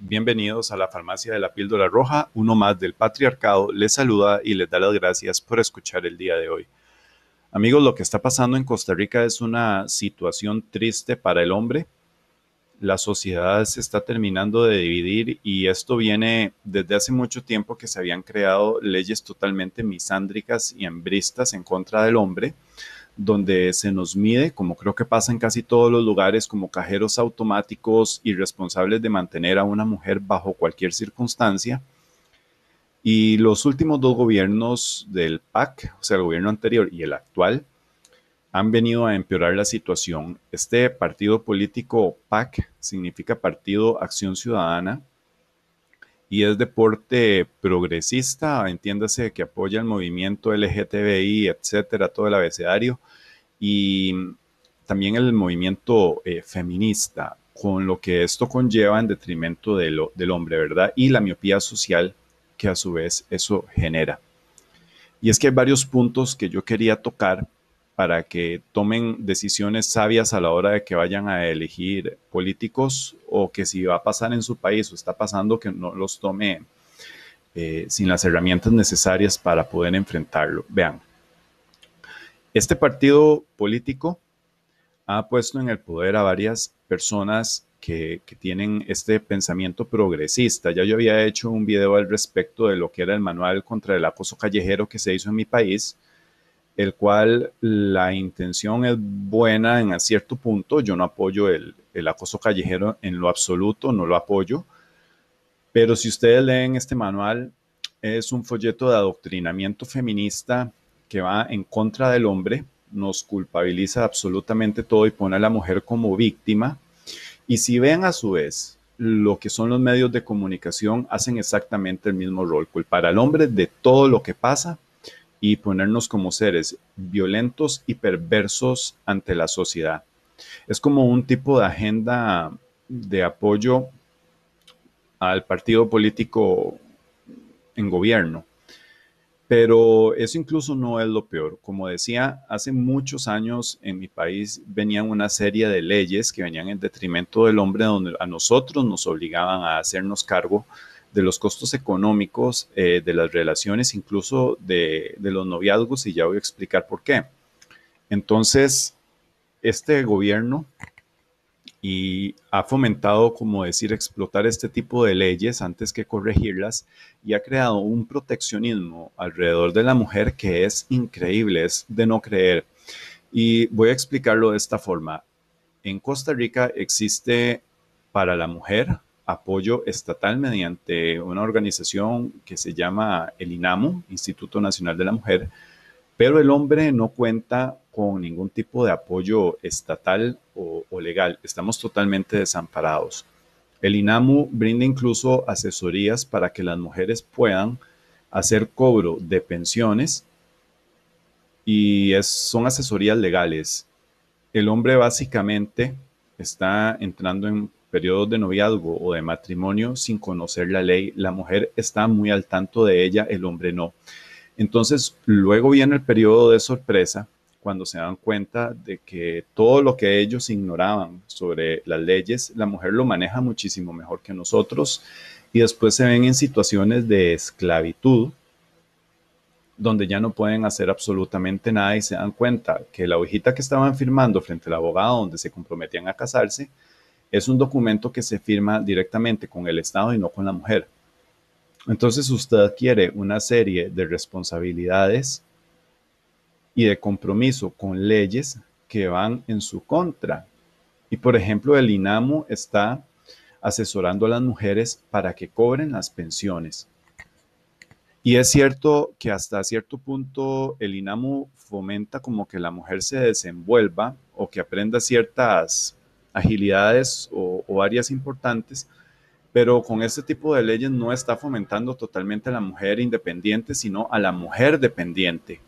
Bienvenidos a la farmacia de la píldora roja. Uno más del patriarcado les saluda y les da las gracias por escuchar el día de hoy. Amigos, lo que está pasando en Costa Rica es una situación triste para el hombre. La sociedad se está terminando de dividir y esto viene desde hace mucho tiempo que se habían creado leyes totalmente misándricas y hembristas en contra del hombre donde se nos mide, como creo que pasa en casi todos los lugares, como cajeros automáticos y responsables de mantener a una mujer bajo cualquier circunstancia. Y los últimos dos gobiernos del PAC, o sea, el gobierno anterior y el actual, han venido a empeorar la situación. Este partido político PAC significa Partido Acción Ciudadana, y es deporte progresista, entiéndase que apoya el movimiento LGTBI, etcétera, todo el abecedario, y también el movimiento eh, feminista, con lo que esto conlleva en detrimento del hombre, ¿verdad? Y la miopía social que a su vez eso genera. Y es que hay varios puntos que yo quería tocar para que tomen decisiones sabias a la hora de que vayan a elegir políticos o que si va a pasar en su país o está pasando que no los tome eh, sin las herramientas necesarias para poder enfrentarlo. Vean, este partido político ha puesto en el poder a varias personas que, que, tienen este pensamiento progresista. Ya yo había hecho un video al respecto de lo que era el manual contra el acoso callejero que se hizo en mi país el cual la intención es buena en cierto punto. Yo no apoyo el, acoso callejero en lo absoluto, no lo apoyo. Pero si ustedes leen este manual, es un folleto de adoctrinamiento feminista que va en contra del hombre, nos culpabiliza absolutamente todo y pone a la mujer como víctima. Y si ven a su vez lo que son los medios de comunicación, hacen exactamente el mismo rol, culpar al hombre de todo lo que pasa y ponernos como seres violentos y perversos ante la sociedad. Es como un tipo de agenda de apoyo al partido político en gobierno. Pero eso incluso no es lo peor. Como decía, hace muchos años en mi país venían una serie de leyes que venían en detrimento del hombre donde a nosotros nos obligaban a hacernos cargo de los costos económicos eh, de las relaciones, incluso de, los noviazgos, y ya voy a explicar por qué. Entonces, este gobierno y ha fomentado, como decir, explotar este tipo de leyes antes que corregirlas y ha creado un proteccionismo alrededor de la mujer que es increíble, es de no creer. Y voy a explicarlo de esta forma. En Costa Rica existe para la mujer apoyo estatal mediante una organización que se llama el INAMU, Instituto Nacional de la Mujer, pero el hombre no cuenta con ningún tipo de apoyo estatal o, legal. Estamos totalmente desamparados. El INAMU brinda incluso asesorías para que las mujeres puedan hacer cobro de pensiones y son asesorías legales. El hombre básicamente está entrando en periodos de noviazgo o de matrimonio sin conocer la ley, la mujer está muy al tanto de ella, el hombre no. Entonces, luego viene el periodo de sorpresa, cuando se dan cuenta de que todo lo que ellos ignoraban sobre las leyes, la mujer lo maneja muchísimo mejor que nosotros y después se ven en situaciones de esclavitud donde ya no pueden hacer absolutamente nada y se dan cuenta que la hojita que estaban firmando frente al abogado donde se comprometían a casarse, es un documento que se firma directamente con el Estado y no con la mujer. Entonces usted adquiere una serie de responsabilidades y de compromiso con leyes que van en su contra. Y por ejemplo, el INAMU está asesorando a las mujeres para que cobren las pensiones. Y es cierto que hasta cierto punto el INAMU fomenta como que la mujer se desenvuelva o que aprenda ciertas agilidades o, áreas importantes, pero con este tipo de leyes no está fomentando totalmente a la mujer independiente, sino a la mujer dependiente.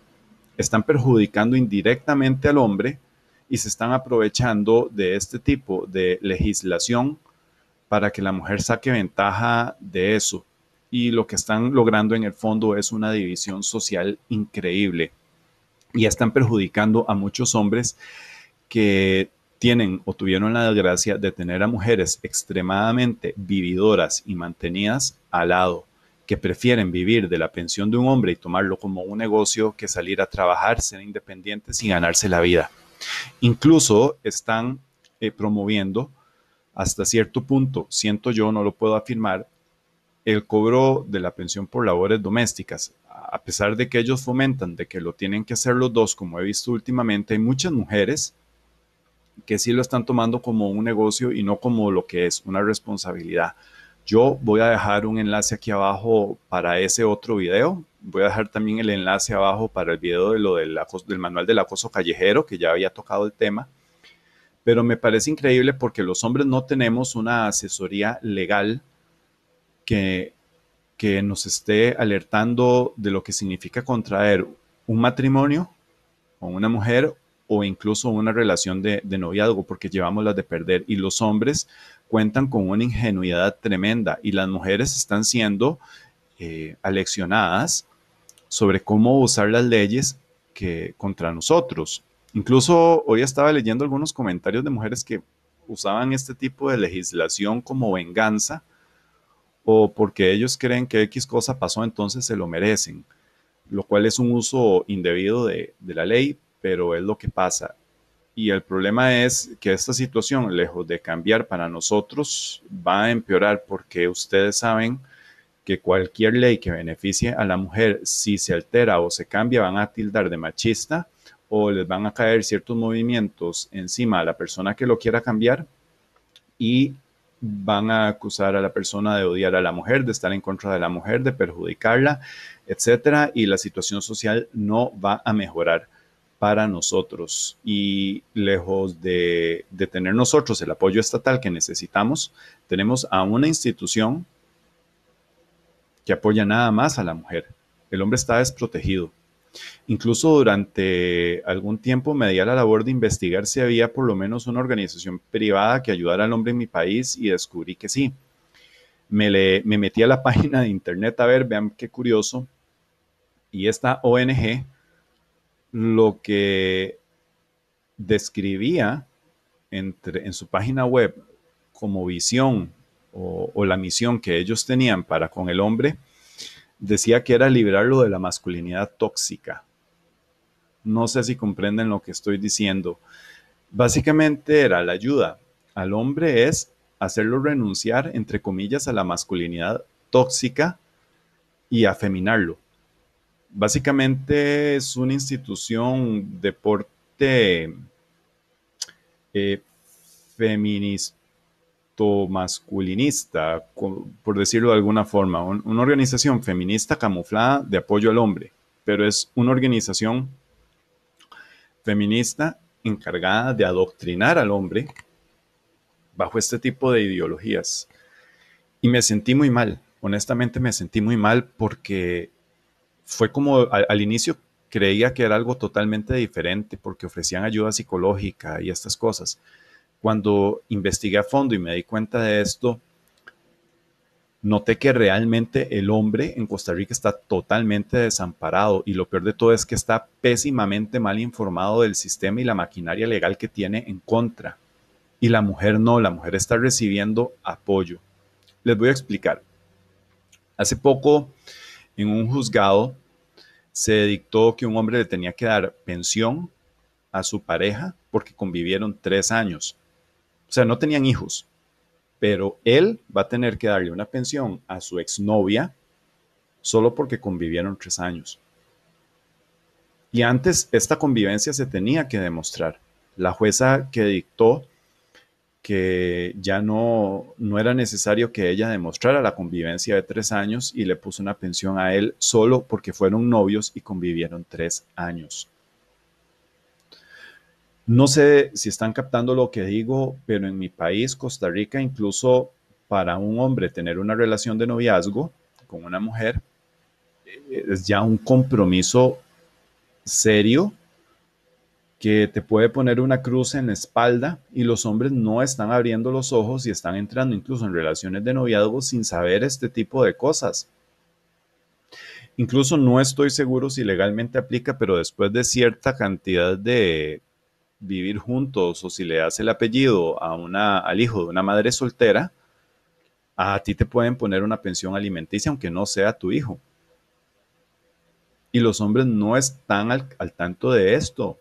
Están perjudicando indirectamente al hombre y se están aprovechando de este tipo de legislación para que la mujer saque ventaja de eso. Y lo que están logrando en el fondo es una división social increíble. Y están perjudicando a muchos hombres que tienen o tuvieron la desgracia de tener a mujeres extremadamente vividoras y mantenidas al lado, que prefieren vivir de la pensión de un hombre y tomarlo como un negocio que salir a trabajar, ser independientes y ganarse la vida. Incluso están eh, promoviendo hasta cierto punto, siento yo, no lo puedo afirmar, el cobro de la pensión por labores domésticas. A pesar de que ellos fomentan de que lo tienen que hacer los dos, como he visto últimamente, hay muchas mujeres que sí lo están tomando como un negocio y no como lo que es, una responsabilidad. Yo voy a dejar un enlace aquí abajo para ese otro video. Voy a dejar también el enlace abajo para el video de lo del, del manual del acoso callejero, que ya había tocado el tema. Pero me parece increíble porque los hombres no tenemos una asesoría legal que, que nos esté alertando de lo que significa contraer un matrimonio con una mujer o incluso una relación de, noviazgo, porque llevamos las de perder. Y los hombres cuentan con una ingenuidad tremenda y las mujeres están siendo eh, aleccionadas sobre cómo usar las leyes que contra nosotros. Incluso hoy estaba leyendo algunos comentarios de mujeres que usaban este tipo de legislación como venganza o porque ellos creen que X cosa pasó, entonces se lo merecen, lo cual es un uso indebido de, de la ley, pero es lo que pasa. Y el problema es que esta situación, lejos de cambiar para nosotros, va a empeorar porque ustedes saben que cualquier ley que beneficie a la mujer, si se altera o se cambia, van a tildar de machista o les van a caer ciertos movimientos encima a la persona que lo quiera cambiar y van a acusar a la persona de odiar a la mujer, de estar en contra de la mujer, de perjudicarla, etcétera, y la situación social no va a mejorar para nosotros y lejos de, tener nosotros el apoyo estatal que necesitamos, tenemos a una institución que apoya nada más a la mujer. El hombre está desprotegido. Incluso durante algún tiempo me di a la labor de investigar si había por lo menos una organización privada que ayudara al hombre en mi país y descubrí que sí. Me, me metí a la página de internet a ver, vean qué curioso, y esta ONG lo que describía entre, en su página web como visión o, la misión que ellos tenían para con el hombre, decía que era liberarlo de la masculinidad tóxica. No sé si comprenden lo que estoy diciendo. Básicamente era la ayuda al hombre es hacerlo renunciar, entre comillas, a la masculinidad tóxica y afeminarlo básicamente es una institución deporte eh, masculinista por decirlo de alguna forma, una organización feminista camuflada de apoyo al hombre, pero es una organización feminista encargada de adoctrinar al hombre bajo este tipo de ideologías. Y me sentí muy mal, honestamente me sentí muy mal porque fue como al inicio creía que era algo totalmente diferente porque ofrecían ayuda psicológica y estas cosas. Cuando investigué a fondo y me di cuenta de esto, noté que realmente el hombre en Costa Rica está totalmente desamparado y lo peor de todo es que está pésimamente mal informado del sistema y la maquinaria legal que tiene en contra. Y la mujer no, la mujer está recibiendo apoyo. Les voy a explicar. Hace poco en un juzgado se dictó que un hombre le tenía que dar pensión a su pareja porque convivieron tres años. O sea, no tenían hijos, pero él va a tener que darle una pensión a su exnovia solo porque convivieron tres años. Y antes esta convivencia se tenía que demostrar. La jueza que dictó que ya no, no era necesario que ella demostrara la convivencia de tres años y le puso una pensión a él solo porque fueron novios y convivieron tres años. No sé si están captando lo que digo, pero en mi país, Costa Rica, incluso para un hombre tener una relación de noviazgo con una mujer eh, es ya un compromiso serio que te puede poner una cruz en la espalda y los hombres no están abriendo los ojos y están entrando incluso en relaciones de noviazgo sin saber este tipo de cosas. Incluso no estoy seguro si legalmente aplica, pero después de cierta cantidad de vivir juntos o si le das el apellido a una, al hijo de una madre soltera, a ti te pueden poner una pensión alimenticia aunque no sea tu hijo. Y los hombres no están al, al tanto de esto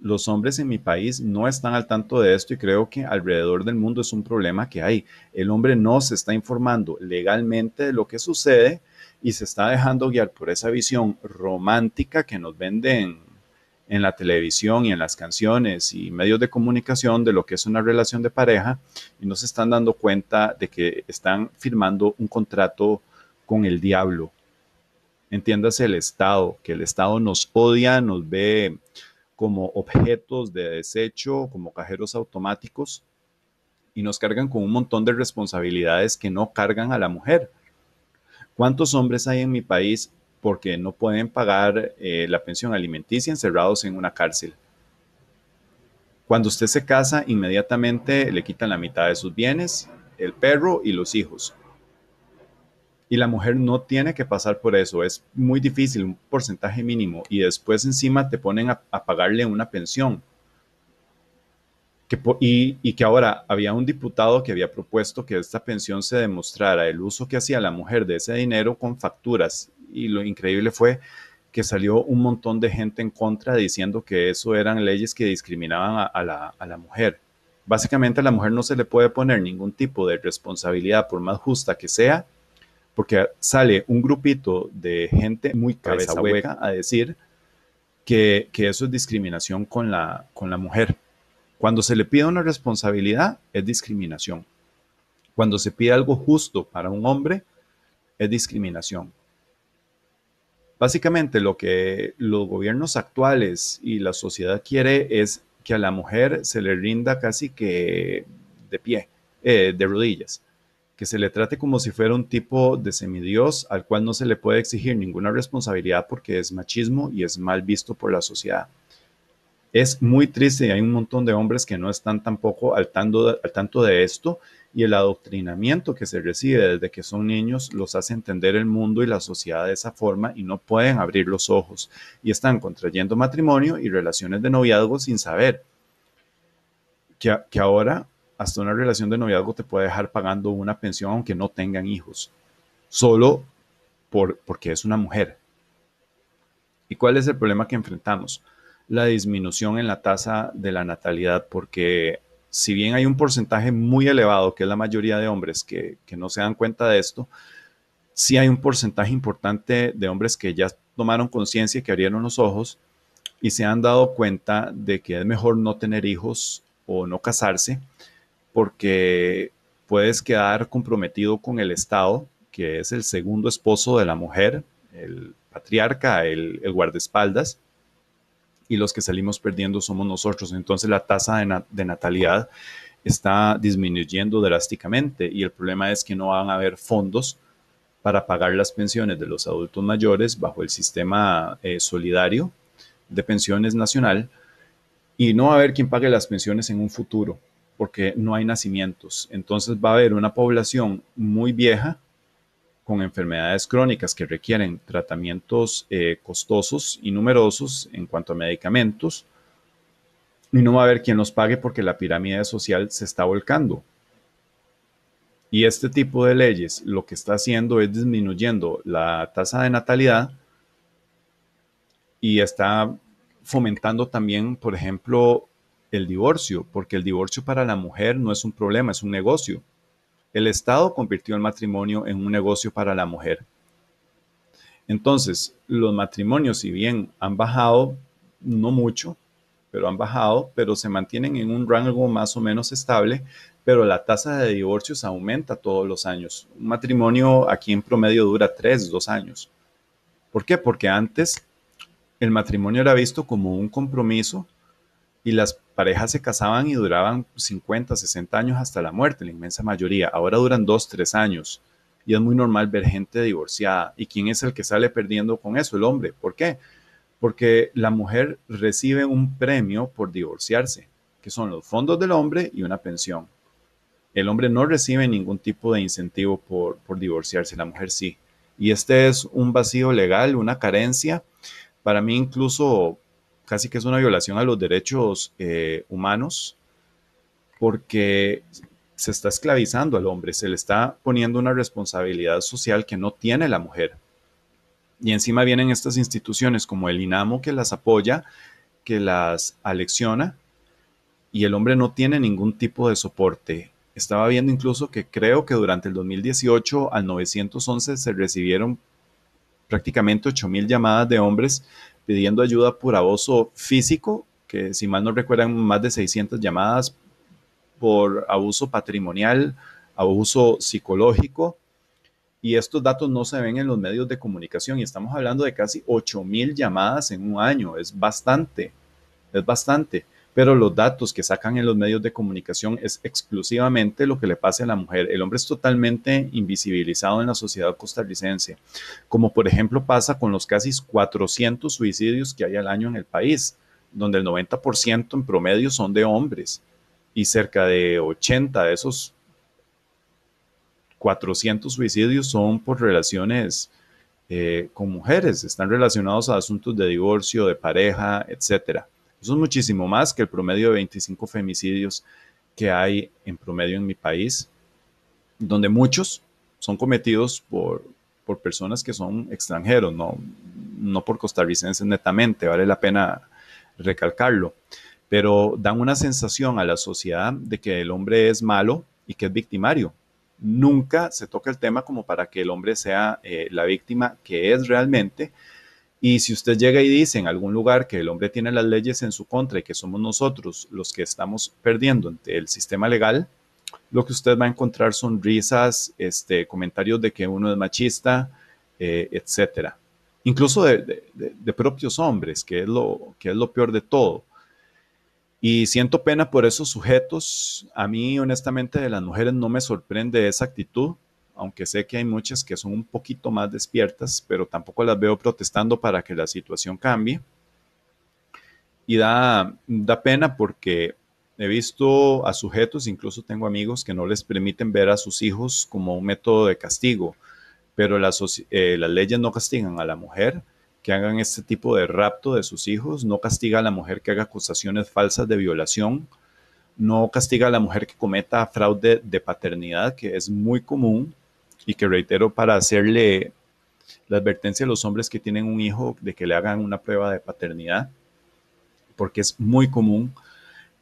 los hombres en mi país no están al tanto de esto y creo que alrededor del mundo es un problema que hay. El hombre no se está informando legalmente de lo que sucede y se está dejando guiar por esa visión romántica que nos venden en la televisión y en las canciones y medios de comunicación de lo que es una relación de pareja y no se están dando cuenta de que están firmando un contrato con el diablo. Entiéndase el Estado, que el Estado nos odia, nos ve como objetos de desecho, como cajeros automáticos, y nos cargan con un montón de responsabilidades que no cargan a la mujer. ¿Cuántos hombres hay en mi país porque no pueden pagar eh, la pensión alimenticia encerrados en una cárcel? Cuando usted se casa, inmediatamente le quitan la mitad de sus bienes, el perro y los hijos y la mujer no tiene que pasar por eso. Es muy difícil, un porcentaje mínimo. Y después encima te ponen a, pagarle una pensión. y, que ahora había un diputado que había propuesto que esta pensión se demostrara el uso que hacía la mujer de ese dinero con facturas. Y lo increíble fue que salió un montón de gente en contra diciendo que eso eran leyes que discriminaban a, la, a la mujer. Básicamente a la mujer no se le puede poner ningún tipo de responsabilidad, por más justa que sea, porque sale un grupito de gente muy cabeza hueca a decir que, eso es discriminación con la, con la mujer. Cuando se le pide una responsabilidad, es discriminación. Cuando se pide algo justo para un hombre, es discriminación. Básicamente lo que los gobiernos actuales y la sociedad quiere es que a la mujer se le rinda casi que de pie, eh, de rodillas que se le trate como si fuera un tipo de semidios al cual no se le puede exigir ninguna responsabilidad porque es machismo y es mal visto por la sociedad. Es muy triste y hay un montón de hombres que no están tampoco al tanto, al tanto de esto y el adoctrinamiento que se recibe desde que son niños los hace entender el mundo y la sociedad de esa forma y no pueden abrir los ojos y están contrayendo matrimonio y relaciones de noviazgo sin saber que, que ahora hasta una relación de noviazgo te puede dejar pagando una pensión aunque no tengan hijos, solo por, porque es una mujer. ¿Y cuál es el problema que enfrentamos? La disminución en la tasa de la natalidad, porque si bien hay un porcentaje muy elevado, que es la mayoría de hombres que, no se dan cuenta de esto, sí hay un porcentaje importante de hombres que ya tomaron conciencia, que abrieron los ojos y se han dado cuenta de que es mejor no tener hijos o no casarse porque puedes quedar comprometido con el Estado, que es el segundo esposo de la mujer, el patriarca, el, guardaespaldas, y los que salimos perdiendo somos nosotros. Entonces la tasa de, natalidad está disminuyendo drásticamente y el problema es que no van a haber fondos para pagar las pensiones de los adultos mayores bajo el sistema eh, solidario de pensiones nacional y no va a haber quien pague las pensiones en un futuro porque no hay nacimientos. Entonces va a haber una población muy vieja con enfermedades crónicas que requieren tratamientos eh, costosos y numerosos en cuanto a medicamentos. Y no va a haber quien los pague porque la pirámide social se está volcando. Y este tipo de leyes lo que está haciendo es disminuyendo la tasa de natalidad y está fomentando también, por ejemplo, el divorcio, porque el divorcio para la mujer no es un problema, es un negocio. El Estado convirtió el matrimonio en un negocio para la mujer. Entonces, los matrimonios, si bien han bajado, no mucho, pero han bajado, pero se mantienen en un rango más o menos estable, pero la tasa de divorcios aumenta todos los años. Un matrimonio aquí en promedio dura tres, dos años. ¿Por qué? Porque antes el matrimonio era visto como un compromiso y las parejas se casaban y duraban 50, 60 años hasta la muerte, la inmensa mayoría. Ahora duran 2, 3 años y es muy normal ver gente divorciada. ¿Y quién es el que sale perdiendo con eso? El hombre. ¿Por qué? Porque la mujer recibe un premio por divorciarse, que son los fondos del hombre y una pensión. El hombre no recibe ningún tipo de incentivo por, por divorciarse, la mujer sí. Y este es un vacío legal, una carencia, para mí incluso casi que es una violación a los derechos eh, humanos porque se está esclavizando al hombre, se le está poniendo una responsabilidad social que no tiene la mujer. Y encima vienen estas instituciones como el INAMO que las apoya, que las alecciona, y el hombre no tiene ningún tipo de soporte. Estaba viendo incluso que creo que durante el 2018 al 911 se recibieron prácticamente 8.000 llamadas de hombres pidiendo ayuda por abuso físico, que si mal no recuerdan, más de 600 llamadas por abuso patrimonial, abuso psicológico. Y estos datos no se ven en los medios de comunicación y estamos hablando de casi 8.000 llamadas en un año. Es bastante, es bastante pero los datos que sacan en los medios de comunicación es exclusivamente lo que le pasa a la mujer. El hombre es totalmente invisibilizado en la sociedad costarricense, como por ejemplo pasa con los casi 400 suicidios que hay al año en el país, donde el 90% en promedio son de hombres y cerca de 80 de esos 400 suicidios son por relaciones eh, con mujeres, están relacionados a asuntos de divorcio, de pareja, etcétera. Eso es pues muchísimo más que el promedio de 25 femicidios que hay en promedio en mi país, donde muchos son cometidos por, por personas que son extranjeros, no, no por costarricenses netamente, vale la pena recalcarlo, pero dan una sensación a la sociedad de que el hombre es malo y que es victimario. Nunca se toca el tema como para que el hombre sea eh, la víctima que es realmente, y si usted llega y dice en algún lugar que el hombre tiene las leyes en su contra y que somos nosotros los que estamos perdiendo ante el sistema legal, lo que usted va a encontrar son risas, este, comentarios de que uno es machista, eh, etcétera. Incluso de, de, propios hombres, que es, lo, que es lo peor de todo. Y siento pena por esos sujetos. A mí, honestamente, de las mujeres no me sorprende esa actitud aunque sé que hay muchas que son un poquito más despiertas, pero tampoco las veo protestando para que la situación cambie. Y da, da pena porque he visto a sujetos, incluso tengo amigos que no les permiten ver a sus hijos como un método de castigo, pero las, eh, las leyes no castigan a la mujer que hagan este tipo de rapto de sus hijos, no castiga a la mujer que haga acusaciones falsas de violación, no castiga a la mujer que cometa fraude de paternidad, que es muy común, y que reitero para hacerle la advertencia a los hombres que tienen un hijo de que le hagan una prueba de paternidad, porque es muy común.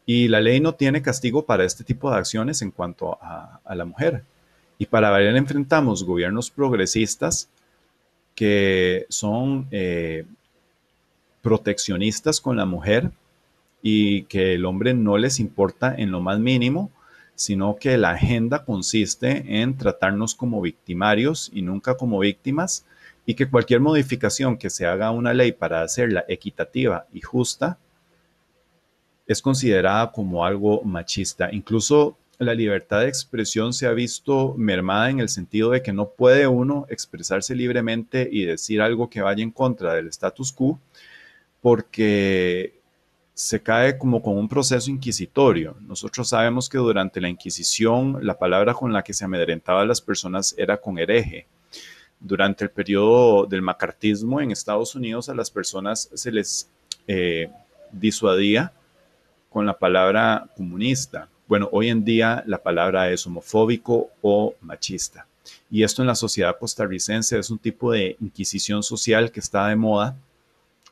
Y la ley no tiene castigo para este tipo de acciones en cuanto a, la mujer. Y para variar enfrentamos gobiernos progresistas que son eh, proteccionistas con la mujer y que el hombre no les importa en lo más mínimo sino que la agenda consiste en tratarnos como victimarios y nunca como víctimas, y que cualquier modificación que se haga a una ley para hacerla equitativa y justa es considerada como algo machista. Incluso la libertad de expresión se ha visto mermada en el sentido de que no puede uno expresarse libremente y decir algo que vaya en contra del status quo, porque se cae como con un proceso inquisitorio. Nosotros sabemos que durante la Inquisición la palabra con la que se amedrentaba a las personas era con hereje. Durante el periodo del macartismo en Estados Unidos a las personas se les eh, disuadía con la palabra comunista. Bueno, hoy en día la palabra es homofóbico o machista. Y esto en la sociedad costarricense es un tipo de inquisición social que está de moda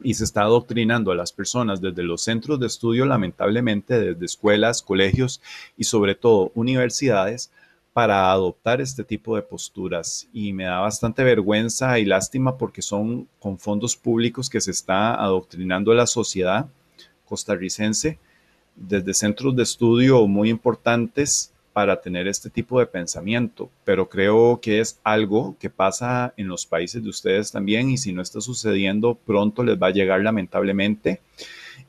y se está adoctrinando a las personas desde los centros de estudio, lamentablemente desde escuelas, colegios y sobre todo universidades para adoptar este tipo de posturas y me da bastante vergüenza y lástima porque son con fondos públicos que se está adoctrinando a la sociedad costarricense desde centros de estudio muy importantes para tener este tipo de pensamiento, pero creo que es algo que pasa en los países de ustedes también y si no está sucediendo, pronto les va a llegar lamentablemente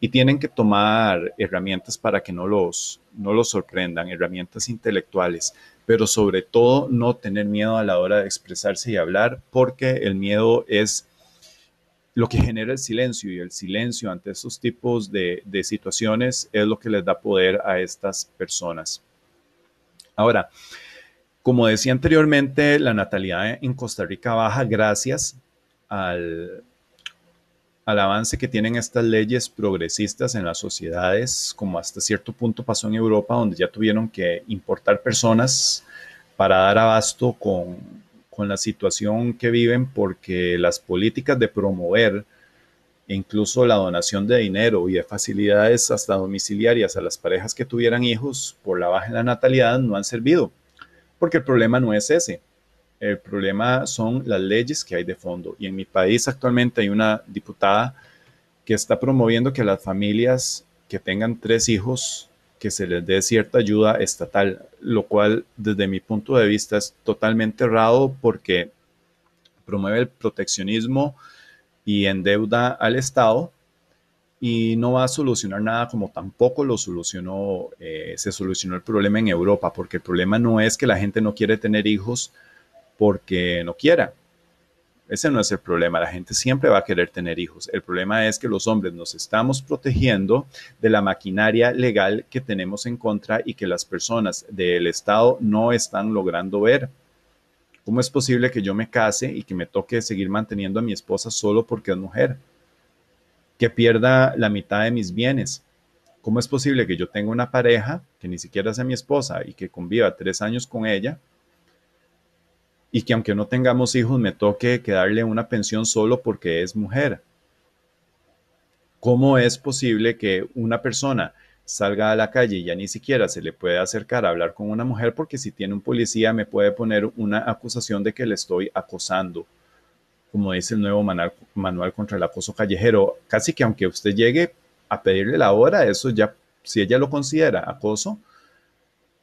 y tienen que tomar herramientas para que no los, no los sorprendan, herramientas intelectuales, pero sobre todo no tener miedo a la hora de expresarse y hablar, porque el miedo es lo que genera el silencio y el silencio ante estos tipos de situaciones es lo que les da poder a estas personas. Ahora, como decía anteriormente, la natalidad en Costa Rica baja gracias al, avance que tienen estas leyes progresistas en las sociedades, como hasta cierto punto pasó en Europa, donde ya tuvieron que importar personas para dar abasto con, con la situación que viven, porque las políticas de promover incluso la donación de dinero y de facilidades hasta domiciliarias a las parejas que tuvieran hijos por la baja en la natalidad no han servido, porque el problema no es ese. El problema son las leyes que hay de fondo. Y en mi país actualmente hay una diputada que está promoviendo que las familias que tengan tres hijos, que se les dé cierta ayuda estatal, lo cual desde mi punto de vista es totalmente errado porque promueve el proteccionismo y deuda al Estado y no va a solucionar nada como tampoco lo solucionó, eh, se solucionó el problema en Europa, porque el problema no es que la gente no quiere tener hijos porque no quiera. Ese no es el problema, la gente siempre va a querer tener hijos. El problema es que los hombres nos estamos protegiendo de la maquinaria legal que tenemos en contra y que las personas del Estado no están logrando ver. ¿Cómo es posible que yo me case y que me toque seguir manteniendo a mi esposa solo porque es mujer? Que pierda la mitad de mis bienes. ¿Cómo es posible que yo tenga una pareja que ni siquiera sea mi esposa y que conviva tres años con ella y que aunque no tengamos hijos me toque quedarle una pensión solo porque es mujer? ¿Cómo es posible que una persona salga a la calle y ya ni siquiera se le puede acercar a hablar con una mujer porque si tiene un policía me puede poner una acusación de que le estoy acosando. Como dice el nuevo manual, manual contra el acoso callejero, casi que aunque usted llegue a pedirle la hora, eso ya, si ella lo considera acoso,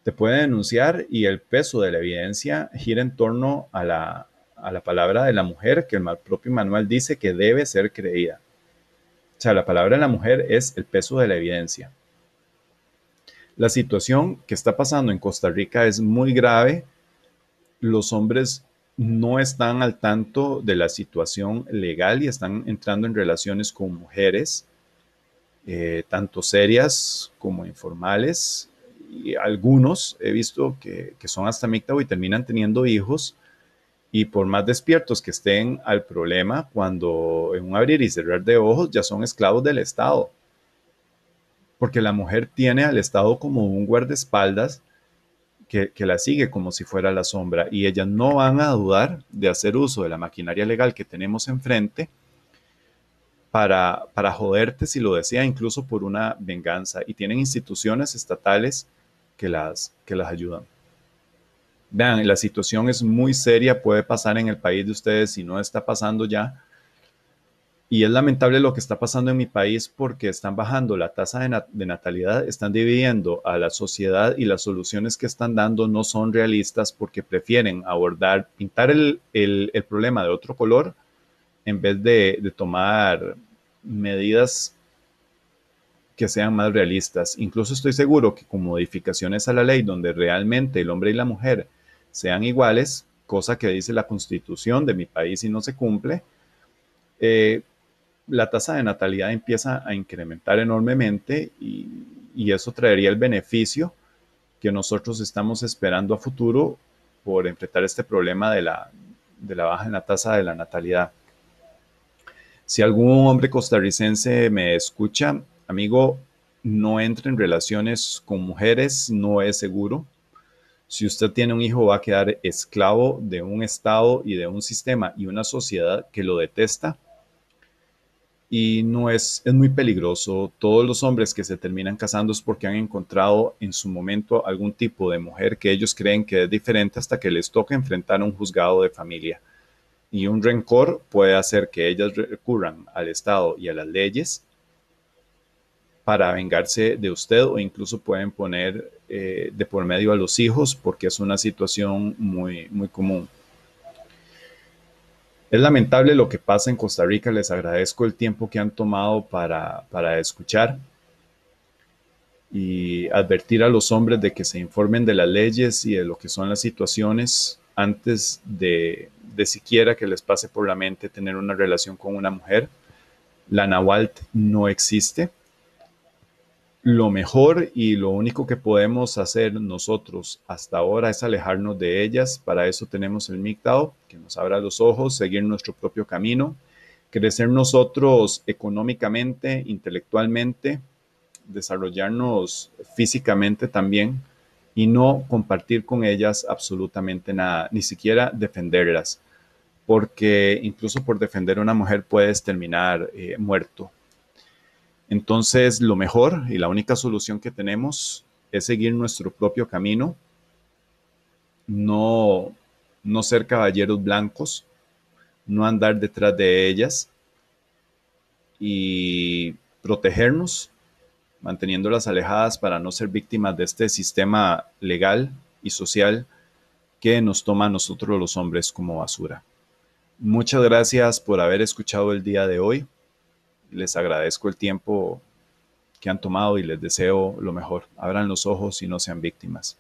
te puede denunciar y el peso de la evidencia gira en torno a la, a la palabra de la mujer que el propio manual dice que debe ser creída. O sea, la palabra de la mujer es el peso de la evidencia. La situación que está pasando en Costa Rica es muy grave. Los hombres no están al tanto de la situación legal y están entrando en relaciones con mujeres, eh, tanto serias como informales. Y algunos he visto que, son hasta mictavo y terminan teniendo hijos. Y por más despiertos que estén al problema, cuando en un abrir y cerrar de ojos ya son esclavos del Estado porque la mujer tiene al Estado como un guardaespaldas que, la sigue como si fuera la sombra y ellas no van a dudar de hacer uso de la maquinaria legal que tenemos enfrente para, para joderte si lo desea, incluso por una venganza. Y tienen instituciones estatales que las, que las ayudan. Vean, la situación es muy seria, puede pasar en el país de ustedes si no está pasando ya y es lamentable lo que está pasando en mi país porque están bajando la tasa de, natalidad, están dividiendo a la sociedad y las soluciones que están dando no son realistas porque prefieren abordar, pintar el, problema de otro color en vez de, tomar medidas que sean más realistas. Incluso estoy seguro que con modificaciones a la ley donde realmente el hombre y la mujer sean iguales, cosa que dice la constitución de mi país y no se cumple, eh, la tasa de natalidad empieza a incrementar enormemente y, eso traería el beneficio que nosotros estamos esperando a futuro por enfrentar este problema de la, de la baja en la tasa de la natalidad. Si algún hombre costarricense me escucha, amigo, no entre en relaciones con mujeres, no es seguro. Si usted tiene un hijo, va a quedar esclavo de un Estado y de un sistema y una sociedad que lo detesta y no es, es muy peligroso. Todos los hombres que se terminan casando es porque han encontrado en su momento algún tipo de mujer que ellos creen que es diferente hasta que les toca enfrentar un juzgado de familia. Y un rencor puede hacer que ellas recurran al Estado y a las leyes para vengarse de usted o incluso pueden poner eh, de por medio a los hijos porque es una situación muy, muy común. Es lamentable lo que pasa en Costa Rica, les agradezco el tiempo que han tomado para, escuchar y advertir a los hombres de que se informen de las leyes y de lo que son las situaciones antes de, de siquiera que les pase por la mente tener una relación con una mujer. La Nawalt no existe lo mejor y lo único que podemos hacer nosotros hasta ahora es alejarnos de ellas. Para eso tenemos el MGTOW, que nos abra los ojos, seguir nuestro propio camino, crecer nosotros económicamente, intelectualmente, desarrollarnos físicamente también y no compartir con ellas absolutamente nada, ni siquiera defenderlas, porque incluso por defender a una mujer puedes terminar eh, muerto entonces, lo mejor y la única solución que tenemos es seguir nuestro propio camino, no, no ser caballeros blancos, no andar detrás de ellas y protegernos, manteniéndolas alejadas para no ser víctimas de este sistema legal y social que nos toma a nosotros los hombres como basura. Muchas gracias por haber escuchado el día de hoy les agradezco el tiempo que han tomado y les deseo lo mejor. Abran los ojos y no sean víctimas.